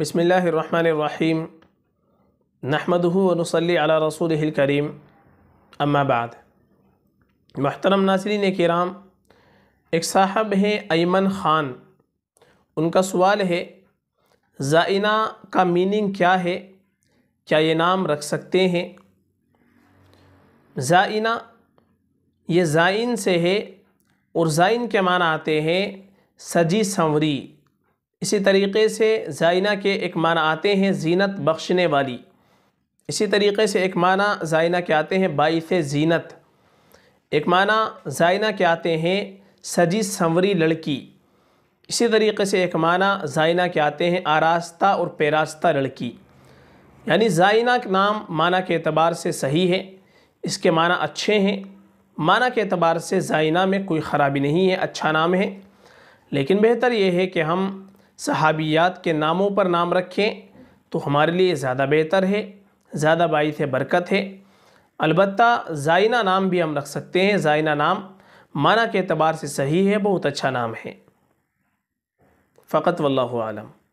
بسم اللہ الرحمن الرحیم نحمده و نصلی علی رسوله الکریم اما بعد محترم ناصرین کرام ایک صاحب ہیں ایمن خان ان کا سوال ہے زائنہ کا میننگ کیا ہے کیا یہ نام رکھ سکتے ہیں زائنہ یہ زائن سے ہے اور زائن کے معنی آتے ہیں سجی سنوری اسی طریقے سے زائنہ کے ایک معنی آتے ہیں زینت بخشنے والی اسی طریقے سے ایک معنی زائنہ کے آتے ہیں باعث زینت ایک معنی زائنہ کے آتے ہیں سجی سنوری لڑکی اسی طریقے سے ایک معنی زائنہ کے آتے ہیں آراستہ اور پیراستہ لڑکی یعنی زائنہ نام معنی کے اعتبار سے صحیح ہے اس کے معنی اچھے ہیں معنی کے اعتبار سے زائنہ میں کوئی خرابی نہیں ہے اچھا نام ہے لیکن بہتر یہ ہے کہ ہم صحابیات کے ناموں پر نام رکھیں تو ہمارے لیے زیادہ بہتر ہے زیادہ باعث برکت ہے البتہ زائنہ نام بھی ہم رکھ سکتے ہیں زائنہ نام معنی کے اعتبار سے صحیح ہے بہت اچھا نام ہے فقط واللہ عالم